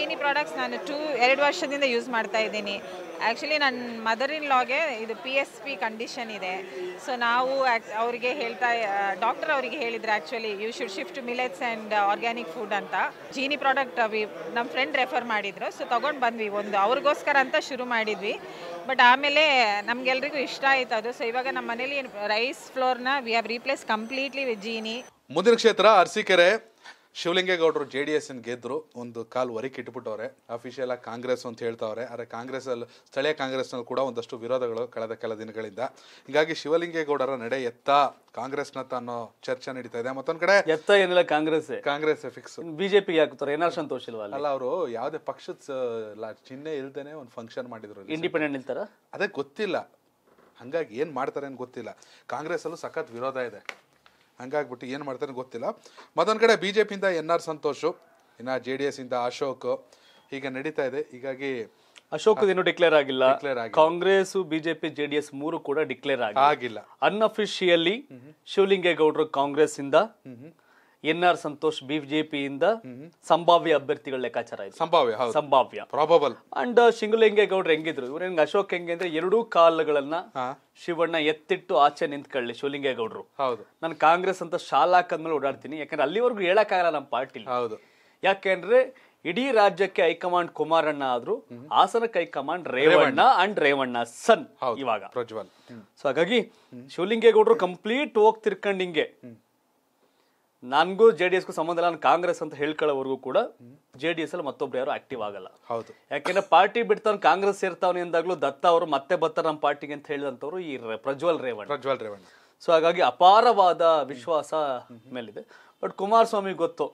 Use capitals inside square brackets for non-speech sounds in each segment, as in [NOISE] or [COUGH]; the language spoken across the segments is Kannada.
ಚೀನಿ ಪ್ರಾಡಕ್ಟ್ಸ್ ನಾನು ಟೂ ಎರಡು ವರ್ಷದಿಂದ ಯೂಸ್ ಮಾಡ್ತಾ ಇದ್ದೀನಿ ಆ್ಯಕ್ಚುಲಿ ನನ್ನ ಮದರ್ ಇನ್ ಲಾಗೆ ಇದು ಪಿ ಎಸ್ ಪಿ ಕಂಡೀಷನ್ ಇದೆ ಸೊ ನಾವು ಅವರಿಗೆ ಹೇಳ್ತಾ ಡಾಕ್ಟರ್ ಅವರಿಗೆ ಹೇಳಿದ್ರು actually you should shift millets and organic food ಅಂತ ಜೀನಿ ಪ್ರಾಡಕ್ಟ್ ವಿ ನಮ್ಮ ಫ್ರೆಂಡ್ ರೆಫರ್ ಮಾಡಿದರು ಸೊ ತೊಗೊಂಡು ಬಂದ್ವಿ ಒಂದು ಅವ್ರಿಗೋಸ್ಕರ ಅಂತ ಶುರು ಮಾಡಿದ್ವಿ ಬಟ್ ಆಮೇಲೆ ನಮಗೆಲ್ರಿಗೂ ಇಷ್ಟ ಆಯಿತು ಅದು ಸೊ ಇವಾಗ ನಮ್ಮ ಮನೇಲಿ ರೈಸ್ ಫ್ಲೋರ್ನ we have replace completely with Jeeni ಮುಂದಿನ ಕ್ಷೇತ್ರ ಅರಸೀಕೆರೆ ಶಿವಲಿಂಗೇಗೌಡರು ಜೆ ಡಿ ಎಸ್ನ ಗೆದ್ದರು ಒಂದು ಕಾಲು ವರೆಗೆ ಇಟ್ಬಿಟ್ಟವ್ರೆ ಅಫಿಷಿಯಲ್ ಆಗಿ ಕಾಂಗ್ರೆಸ್ ಅಂತ ಹೇಳ್ತಾವ್ರೆ ಆದರೆ ಅಲ್ಲಿ ಸ್ಥಳೀಯ ಕಾಂಗ್ರೆಸ್ನಲ್ಲಿ ಕೂಡ ಒಂದಷ್ಟು ವಿರೋಧಗಳು ಕಳೆದ ಕೆಲ ದಿನಗಳಿಂದ ಹೀಗಾಗಿ ಶಿವಲಿಂಗೇಗೌಡರ ನಡೆ ಎತ್ತ ಕಾಂಗ್ರೆಸ್ನತ್ತ ಅನ್ನೋ ಚರ್ಚೆ ನಡೀತಾ ಇದೆ ಮತ್ತೊಂದ್ ಕಡೆ ಎತ್ತ ಏನಿಲ್ಲ ಕಾಂಗ್ರೆಸ್ ಕಾಂಗ್ರೆಸ್ ಫಿಕ್ಸ್ ಬಿಜೆಪಿ ಹಾಕ್ತಾರೆ ಏನಾರು ಸಂತೋಷ ಇಲ್ವಾ ಅಲ್ಲ ಅವರು ಯಾವುದೇ ಪಕ್ಷದ ಚಿಹ್ನೆ ಇಲ್ದೇನೆ ಒಂದು ಫಂಕ್ಷನ್ ಮಾಡಿದ್ರು ಇಂಡಿಪೆಂಡೆಂಟ್ ನಿಲ್ತಾರ ಅದೇ ಗೊತ್ತಿಲ್ಲ ಹಂಗಾಗಿ ಏನು ಮಾಡ್ತಾರೆ ಅಂತ ಗೊತ್ತಿಲ್ಲ ಕಾಂಗ್ರೆಸ್ ಅಲ್ಲೂ ಸಖತ್ ವಿರೋಧ ಇದೆ ಹಂಗಾಗ್ಬಿಟ್ಟು ಏನು ಮಾಡ್ತಾನೆ ಗೊತ್ತಿಲ್ಲ ಮತ್ತೊಂದು ಕಡೆ ಬಿ ಜೆ ಪಿಯಿಂದ ಎನ್ ಆರ್ ಸಂತೋಷು ಇನ್ನು ಜೆ ಡಿ ಎಸ್ ಇಂದ ಅಶೋಕ್ ಹೀಗೆ ನಡೀತಾ ಇದೆ ಹೀಗಾಗಿ ಅಶೋಕ್ ಏನು ಡಿಕ್ಲೇರ್ ಆಗಿಲ್ಲ ಕಾಂಗ್ರೆಸ್ ಬಿಜೆಪಿ ಜೆಡಿಎಸ್ ಮೂರು ಕೂಡ ಡಿಕ್ಲೇರ್ ಆಗಿಲ್ಲ ಅನ್ಅಫಿಷಿಯಲಿ ಶಿವಲಿಂಗೇಗೌಡರು ಕಾಂಗ್ರೆಸ್ ಇಂದ ಎನ್ ಆರ್ ಸಂತೋಷ್ ಬಿಜೆಪಿಯಿಂದ ಸಂಭಾವ್ಯ ಅಭ್ಯರ್ಥಿಗಳ ಲೆಕ್ಕಾಚಾರ ಇದೆ ಸಂಭಾವ್ಯ ಸಂಭಾವ್ಯ ಪ್ರಾಬಬಲ್ ಅಂಡ್ uh, ಶಿಂಗಲಿಂಗೇಗೌಡರು ಹೆಂಗಿದ್ರು ಹೆಂಗ್ ಅಶೋಕ್ ಹೆಂಗೆ ಅಂದ್ರೆ ಎರಡೂ ಕಾಲಗಳನ್ನ ಶಿವಣ್ಣ ಎತ್ತಿಟ್ಟು ಆಚೆ ನಿಂತ್ಕೊಳ್ಳಿ ಶಿವಲಿಂಗೇಗೌಡರು ಹೌದು ನಾನು ಕಾಂಗ್ರೆಸ್ ಅಂತ ಶಾಲಾ ಮೇಲೆ ಓಡಾಡ್ತೀನಿ ಯಾಕಂದ್ರೆ ಅಲ್ಲಿವರೆಗೂ ಹೇಳಕ್ಕಾಗಲ್ಲ ನಮ್ಮ ಪಾರ್ಟಿ ಹೌದು ಯಾಕೆಂದ್ರೆ ಇಡೀ ರಾಜ್ಯಕ್ಕೆ ಹೈಕಮಾಂಡ್ ಕುಮಾರಣ್ಣ ಆದ್ರು ಹಾಸನಕ್ಕೆ high command Revanna and Revanna son ಇವಾಗ ಪ್ರಜ್ವಲ್ ಸೊ ಹಾಗಾಗಿ ಶಿವಲಿಂಗೇಗೌಡರು ಕಂಪ್ಲೀಟ್ ಹೋಗ್ ತಿರ್ಕೊಂಡಿಂಗೆ ಹಿಂಗೆ ನನಗೂ ಜೆ ಡಿ ಎಸ್ಗೂ ಸಂಬಂಧ ಇಲ್ಲ ನಾನು ಕಾಂಗ್ರೆಸ್ ಅಂತ ಹೇಳ್ಕೊಳ್ಳೋವರೆಗೂ ಕೂಡ ಜೆ ಡಿ ಎಸ್ ಅಲ್ಲಿ ಮತ್ತೊಬ್ರು ಯಾರು ಆಕ್ಟಿವ್ ಆಗಲ್ಲ ಹೌದು ಯಾಕೆಂದ್ರೆ ಪಾರ್ಟಿ ಬಿಡ್ತಾವ್ ಕಾಂಗ್ರೆಸ್ ಸೇರ್ತಾವನೆ ಎಂದಾಗಲೂ ದತ್ತ ಅವರು ಮತ್ತೆ ಬರ್ತಾರೆ ನಮ್ಮ ಪಾರ್ಟಿಗೆ ಅಂತ ಹೇಳಿದಂಥವ್ರು ಈ ಪ್ರಜ್ವಲ್ ರೇವಣ್ಣ ಪ್ರಜ್ವಲ್ ರೇವಣ್ಣ ಸೊ ಹಾಗಾಗಿ ಅಪಾರವಾದ ವಿಶ್ವಾಸ ಮೇಲಿದೆ ಬಟ್ ಕುಮಾರಸ್ವಾಮಿ ಗೊತ್ತು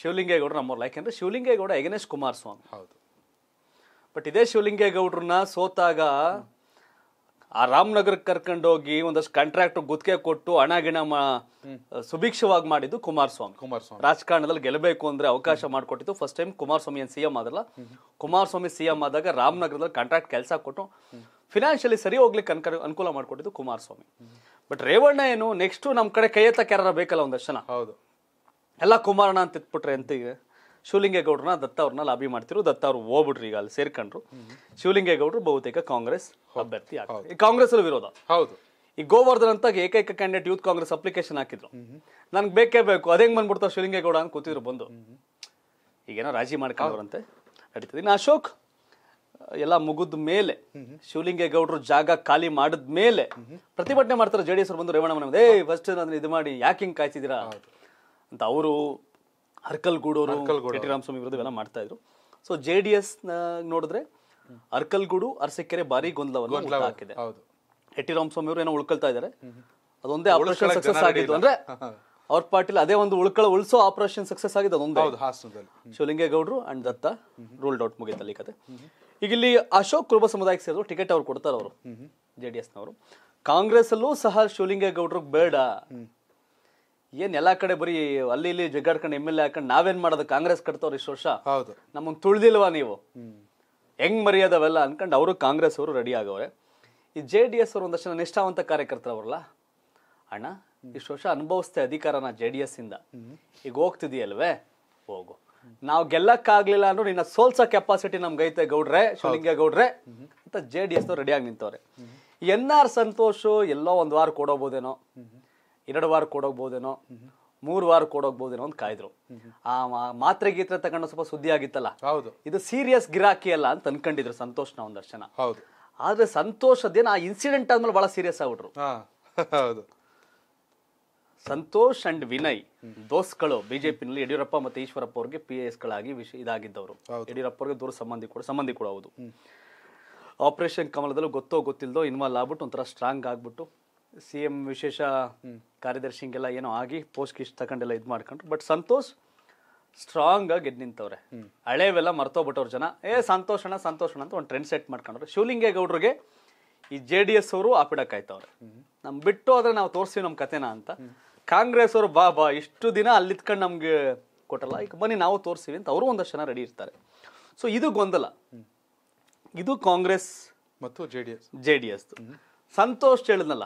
ಶಿವಲಿಂಗೇಗೌಡರು ಲೈಕ್ ಯಾಕೆಂದ್ರೆ ಶಿವಲಿಂಗೇಗೌಡ ಎಗನೆಸ್ಟ್ ಕುಮಾರಸ್ವಾಮಿ ಹೌದು ಬಟ್ ಇದೇ ಶಿವಲಿಂಗೇಗೌಡ್ರನ್ನ ಸೋತಾಗ ಆ ರಾಮನಗರಕ್ಕೆ ಕರ್ಕೊಂಡೋಗಿ ಒಂದಷ್ಟು ಕಾಂಟ್ರಾಕ್ಟ್ ಗುತ್ತಿಗೆ ಕೊಟ್ಟು ಹಣ ಗಿಣ ಸುಭಿಕ್ಷವಾಗಿ ಮಾಡಿದ್ದು ಕುಮಾರಸ್ವಾಮಿ ಕುಮಾರಸ್ವಾಮಿ ರಾಜಕಾರಣದಲ್ಲಿ ಗೆಲ್ಲಬೇಕು ಅಂದ್ರೆ ಅವಕಾಶ ಮಾಡಿಕೊಟ್ಟಿದ್ದು ಫಸ್ಟ್ ಟೈಮ್ ಕುಮಾರಸ್ವಾಮಿ ಏನು ಸಿಎಂ ಆದಲ್ಲ ಕುಮಾರಸ್ವಾಮಿ ಸಿಎಂ ಆದಾಗ ರಾಮನಗರದಲ್ಲಿ ಕಾಂಟ್ರಾಕ್ಟ್ ಕೆಲಸ ಕೊಟ್ಟು ಫಿನಾನ್ಷಿಯಲಿ ಸರಿ ಹೋಗ್ಲಿಕ್ಕೆ ಅನುಕೂಲ ಮಾಡಿಕೊಟ್ಟಿದ್ದು ಕುಮಾರಸ್ವಾಮಿ ಬಟ್ ರೇವಣ್ಣ ಏನು ನೆಕ್ಸ್ಟ್ ನಮ್ಮ ಕಡೆ ಕೈ ಎತ್ತಕ್ಕೆ ಬೇಕಲ್ಲ ಒಂದಷ್ಟು ಜನ ಹೌದು ಎಲ್ಲ ಕುಮಾರಣ್ಣ ಅಂತ ಇಟ್ಬಿಟ್ರೆ ಎಂತಿಗೆ ಶಿವಲಿಂಗೇಗೌಡರನ್ನ ದತ್ತ ಅವ್ರನ್ನ ಲಾಬಿ ಮಾಡ್ತಿರು ದತ್ತ ಅವ್ರು ಹೋಗ್ಬಿಟ್ರು ಈಗ ಅಲ್ಲಿ ಸೇರ್ಕೊಂಡ್ರು ಶಿವಲಿಂಗೇಗೌಡರು ಬಹುತೇಕ ಕಾಂಗ್ರೆಸ್ ಅಭ್ಯರ್ಥಿ ಆಗ್ತಾರೆ ಕಾಂಗ್ರೆಸ್ ಅಲ್ಲಿ ವಿರೋಧ ಹೌದು ಈ ಗೋವರ್ಧನ್ ಅಂತ ಏಕೈಕ ಕ್ಯಾಂಡಿಡೇಟ್ ಯೂತ್ ಕಾಂಗ್ರೆಸ್ ಅಪ್ಲಿಕೇಶನ್ ಹಾಕಿದ್ರು ನನ್ಗೆ ಬೇಕೇ ಬೇಕು ಅದೇ ಹೆಂಗ್ ಬಂದ್ಬಿಡ್ತಾವ ಶಿವಲಿಂಗೇಗೌಡ ಅಂತ ಕೂತಿದ್ರು ಬಂದು ಈಗೇನೋ ರಾಜಿ ಮಾಡ್ಕೊಂಡ್ರಂತೆ ನಡೀತದೆ ಇನ್ನು ಅಶೋಕ್ ಎಲ್ಲ ಮುಗಿದ ಮೇಲೆ ಶಿವಲಿಂಗೇಗೌಡರು ಜಾಗ ಖಾಲಿ ಮಾಡಿದ ಮೇಲೆ ಪ್ರತಿಭಟನೆ ಮಾಡ್ತಾರೆ ಜೆಡಿಎಸ್ ಎಸ್ ಬಂದು ರೇವಣ್ಣ ಏ ಫಸ್ಟ್ ಅದನ್ನ ಇದು ಮಾಡಿ ಯಾಕೆ ಹಿಂಗೆ ಕಾಯ್ತಿದ್ದೀರಾ ಅಂತ ಅವರು ಹರ್ಕಲ್ಗೂಡವರು ಟಿ ರಾಮಸ್ವಾಮಿ ವಿರುದ್ಧ ಇವೆಲ್ಲ ಮಾಡ್ತಾ ಇದ್ರು ಸೊ ಜೆ ಡಿ ಎಸ್ ನೋಡಿದ್ರೆ ಅರ್ಕಲ್ಗೂಡು ಅರಸಕೆರೆ ಭಾರಿ ಗೊಂದಲವನ್ನು ಹಾಕಿದೆ ಎಟ್ಟಿ ರಾಮಸ್ವಾಮಿ ಅವರು ಏನೋ ಉಳ್ಕೊಳ್ತಾ ಇದ್ದಾರೆ ಅದೊಂದೇ ಆಪರೇಷನ್ ಸಕ್ಸಸ್ ಆಗಿದ್ದು ಅಂದ್ರೆ [LAUGHS] ಅವ್ರ ಪಾರ್ಟಿಲಿ ಅದೇ ಒಂದು ಉಳ್ಕಳ ಉಳಿಸೋ ಆಪರೇಷನ್ ಸಕ್ಸಸ್ ಆಗಿದೆ ಶಿವಲಿಂಗೇ ಶಿವಲಿಂಗೇಗೌಡರು ಅಂಡ್ ದತ್ತ ರೂಲ್ಡ್ ಔಟ್ ಅಲ್ಲಿ ಕತೆ ಈಗ ಇಲ್ಲಿ ಅಶೋಕ್ ಕುರುಬ ಸಮುದಾಯಕ್ಕೆ ಸೇರಿದ್ರು ಟಿಕೆಟ್ ಅವ್ರು ಕೊಡ್ತಾರೆ ಅವರು ಜೆ ಡಿ ನವರು ಕಾಂಗ್ರೆಸ್ ಅಲ್ಲೂ ಸಹ ಶಿವಲಿಂಗೇಗೌಡರು ಬೇಡ ಏನ್ ಎಲ್ಲಾ ಕಡೆ ಬರೀ ಅಲ್ಲಿ ಇಲ್ಲಿ ಜಗ್ಗಾಡ್ಕೊಂಡು ಎಮ್ ಎಲ್ ಎ ಹಾಕೊಂಡು ನಾವೇನ್ ಮಾಡೋದು ಕಾಂಗ್ರೆಸ್ ಕಟ್ತವ್ರು ಇಷ್ಟು ವರ್ಷ ಹೌದು ನಮಗೆ ತುಳ್ದಿಲ್ವಾ ನೀವು ಹೆಂಗ್ ಮರ್ಯಾದವಲ್ಲ ಅನ್ಕೊಂಡು ಅವರು ಕಾಂಗ್ರೆಸ್ ಅವರು ರೆಡಿ ಆಗವ್ರೆ ಈ ಜೆ ಡಿ ಎಸ್ ಅವರು ಒಂದಷ್ಟು ನಿಷ್ಠಾವಂತ ಕಾರ್ಯಕರ್ತರವ್ರಲ್ಲ ಅಣ್ಣ ಇಷ್ಟು ವರ್ಷ ಅನುಭವಿಸ್ತೆ ಅಧಿಕಾರನ ಜೆ ಡಿ ಎಸ್ ಇಂದ ಈಗ ಹೋಗ್ತಿದೀಯಲ್ವೇ ಹೋಗು ನಾವು ಗೆಲ್ಲಕ್ಕಾಗ್ಲಿಲ್ಲ ಅಂದ್ರೆ ನಿನ್ನ ಸೋಲ್ಸೋ ಕೆಪಾಸಿಟಿ ನಮ್ಗೆ ಐತೆ ಗೌಡ್ರೆ ಶಿವಲಿಂಗ ಗೌಡ್ರೆ ಅಂತ ಜೆ ಡಿ ಎಸ್ ಆಗಿ ನಿಂತವ್ರೆ ಎನ್ ಆರ್ ಸಂತೋಷ್ ಎಲ್ಲೋ ಒಂದು ವಾರ ಕೊಡೋಬೋದೇನೋ ಎರಡು ವಾರ ಕೊಡೋಗ್ಬೋದೇನೋ ಮೂರು ವಾರ ಕೊಡೋಗ್ಬೋದೇನೋ ಅಂತ ಕಾಯ್ದ್ರು ಆ ಮಾತ್ರೆ ಗೀತ್ರೆ ತಗೊಂಡು ಸ್ವಲ್ಪ ಸುದ್ದಿ ಆಗಿತ್ತಲ್ಲ ಹೌದು ಇದು ಸೀರಿಯಸ್ ಗಿರಾಕಿ ಅಲ್ಲ ಅಂತ ಅನ್ಕೊಂಡಿದ್ರು ಸಂತೋಷ್ನ ನ ಹೌದು ಆದ್ರೆ ಸಂತೋಷದೇನು ಆ ಇನ್ಸಿಡೆಂಟ್ ಆದ್ಮೇಲೆ ಬಹಳ ಸೀರಿಯಸ್ ಆಗ್ಬಿಟ್ರು [LAUGHS] ಹೌದು ಸಂತೋಷ್ ಅಂಡ್ ವಿನಯ್ ದೋಸ್ಗಳು ನಲ್ಲಿ ಯಡಿಯೂರಪ್ಪ ಮತ್ತೆ ಈಶ್ವರಪ್ಪ ಅವ್ರಿಗೆ ಪಿ ಎಸ್ ಗಳಾಗಿ ವಿಷಯ ಇದಾಗಿದ್ದವರು ಯಡಿಯೂರಪ್ಪ ಅವ್ರಿಗೆ ದೂರ ಸಂಬಂಧಿ ಕೂಡ ಸಂಬಂಧಿ ಕೂಡ ಹೌದು ಆಪರೇಷನ್ ಕಮಲದಲ್ಲೂ ಗೊತ್ತೋ ಗೊತ್ತಿಲ್ಲದೋ ಇನ್ವಾಲ್ವ್ ಆಗ್ಬಿಟ್ಟು ಒಂಥರ ಸ್ಟ್ರಾಂಗ್ ಆಗ್ಬಿಟ್ಟು ಸಿ ಎಂ ವಿಶೇಷ ಕಾರ್ಯದರ್ಶಿಗೆಲ್ಲ ಏನೋ ಆಗಿ ಪೋಸ್ಟ್ ಗಿಸ್ಟ್ ತಗೊಂಡೆಲ್ಲ ಇದು ಮಾಡ್ಕೊಂಡ್ರು ಬಟ್ ಸಂತೋಷ್ ಸ್ಟ್ರಾಂಗ್ ಆಗಿ ಗೆದ್ದು ನಿಂತವ್ರೆ ಹಳೇವೆಲ್ಲ ಮರ್ತೋಗ್ಬಿಟ್ಟವ್ರ ಜನ ಏ ಸಂತೋಷಣ ಸಂತೋಷಣ ಅಂತ ಒಂದು ಟ್ರೆಂಡ್ ಸೆಟ್ ಮಾಡ್ಕೊಂಡ್ರು ಶಿವಲಿಂಗೇಗೌಡರಿಗೆ ಈ ಜೆ ಡಿ ಎಸ್ ಅವರು ಆಪಿಡಕ್ಕಾಯ್ತವ್ರೆ ನಮ್ ಬಿಟ್ಟು ಆದ್ರೆ ನಾವು ತೋರಿಸ್ತೀವಿ ನಮ್ಮ ಕತೆನ ಅಂತ ಕಾಂಗ್ರೆಸ್ ಅವರು ಬಾ ಬಾ ಇಷ್ಟು ದಿನ ಇತ್ಕೊಂಡು ನಮ್ಗೆ ಕೊಟ್ಟಲ್ಲ ಈಗ ಬನ್ನಿ ನಾವು ತೋರಿಸ್ತೀವಿ ಅಂತ ಅವರು ಒಂದಷ್ಟು ಜನ ರೆಡಿ ಇರ್ತಾರೆ ಸೊ ಇದು ಗೊಂದಲ ಇದು ಕಾಂಗ್ರೆಸ್ ಮತ್ತು J D S J D S Santosh ಹೇಳಿದ್ನಲ್ಲ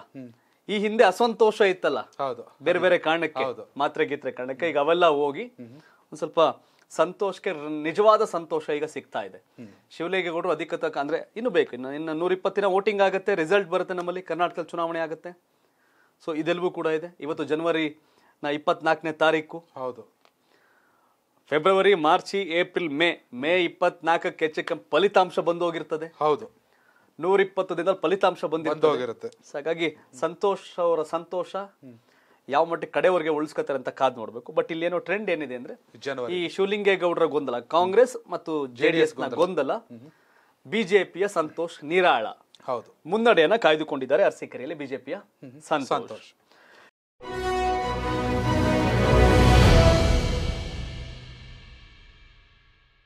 ಈ ಹಿಂದೆ ಅಸಂತೋಷ ಇತ್ತಲ್ಲ ಹೌದು ಬೇರೆ ಬೇರೆ ಕಾರಣಕ್ಕೆ ಮಾತ್ರೆ ಗೀತ್ರೆ ಕಾರಣಕ್ಕೆ ಈಗ ಅವೆಲ್ಲ ಹೋಗಿ ಒಂದ್ ಸ್ವಲ್ಪ ಸಂತೋಷಕ್ಕೆ ನಿಜವಾದ ಸಂತೋಷ ಈಗ ಸಿಗ್ತಾ ಇದೆ ಶಿವಲಿಂಗೇಗೌಡರು ಅಧಿಕೃತ ಅಂದ್ರೆ ಇನ್ನು ಬೇಕು ಇನ್ನು ಇನ್ನು ನೂರ ಇಪ್ಪತ್ತಿನ ವೋಟಿಂಗ್ ಆಗುತ್ತೆ ರಿಸಲ್ಟ್ ಬರುತ್ತೆ ನಮ್ಮಲ್ಲಿ ಕರ್ನಾಟಕದಲ್ಲಿ ಚುನಾವಣೆ ಆಗುತ್ತೆ ಸೊ ಇದೆಲ್ಲವೂ ಕೂಡ ಇದೆ ಇವತ್ತು ಜನವರಿ ನ ಇಪ್ಪತ್ನಾಲ್ಕನೇ ತಾರೀಕು ಹೌದು February March April May May ಇಪ್ಪತ್ನಾಲ್ಕಕ್ಕೆ ಹೆಚ್ಚಕ್ಕೆ ಫಲಿತಾಂಶ ಬಂದು ಹೋಗಿರ್ತದೆ ಹೌದು ಇಪ್ಪತ್ತು ದಿನದಲ್ಲಿ ಫಲಿತಾಂಶ ಬಂದಿರುತ್ತೆ ಹಾಗಾಗಿ ಸಂತೋಷ್ ಅವರ ಸಂತೋಷ ಯಾವ ಮಟ್ಟಿಗೆ ಕಡೆವರೆಗೆ ಉಳಿಸ್ಕೊತಾರೆ ಅಂತ ಕಾದ್ ನೋಡ್ಬೇಕು ಬಟ್ ಇಲ್ಲಿ ಏನೋ ಟ್ರೆಂಡ್ ಏನಿದೆ ಅಂದ್ರೆ ಈ ಶಿವಲಿಂಗೇಗೌಡರ ಗೊಂದಲ ಕಾಂಗ್ರೆಸ್ ಮತ್ತು ಜೆಡಿಎಸ್ ಗೊಂದಲ ಬಿಜೆಪಿಯ ಸಂತೋಷ್ ನಿರಾಳ ಹೌದು ಮುನ್ನಡೆಯನ್ನ ಕಾಯ್ದುಕೊಂಡಿದ್ದಾರೆ ಕರೆಯಲ್ಲಿ ಬಿಜೆಪಿಯ ಸಂತೋಷ್